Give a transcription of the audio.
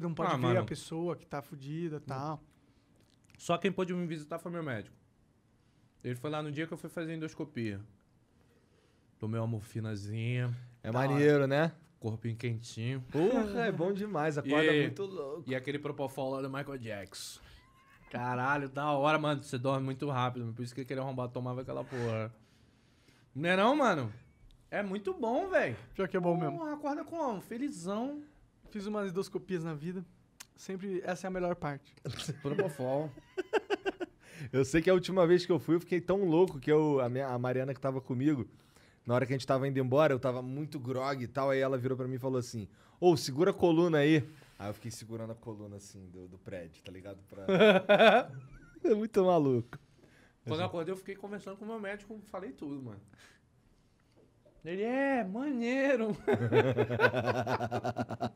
não ah, pode ah, ver mano. a pessoa que tá fudida e tal. Só quem pôde me visitar foi meu médico. Ele foi lá no dia que eu fui fazer endoscopia. Tomei uma morfinazinha. É tá maneiro, hora. né? Corpinho quentinho. Porra, é bom demais. Acorda e, muito louco. E aquele propofol lá do Michael Jackson. Caralho, da hora, mano. Você dorme muito rápido. Por isso que aquele arrombado tomava aquela porra. Não é não, mano? É muito bom, velho. Já que é bom Pô, mesmo. Acorda como? Felizão. Fiz umas endoscopias na vida. Sempre essa é a melhor parte. Propofol. eu sei que a última vez que eu fui, eu fiquei tão louco que eu, a, minha, a Mariana que tava comigo, na hora que a gente tava indo embora, eu tava muito grog e tal. Aí ela virou para mim e falou assim: Ô, oh, segura a coluna aí. Aí eu fiquei segurando a coluna assim do, do prédio, tá ligado? Pra... é muito maluco. Quando eu acordei, eu fiquei conversando com o meu médico, falei tudo, mano. Ele é maneiro.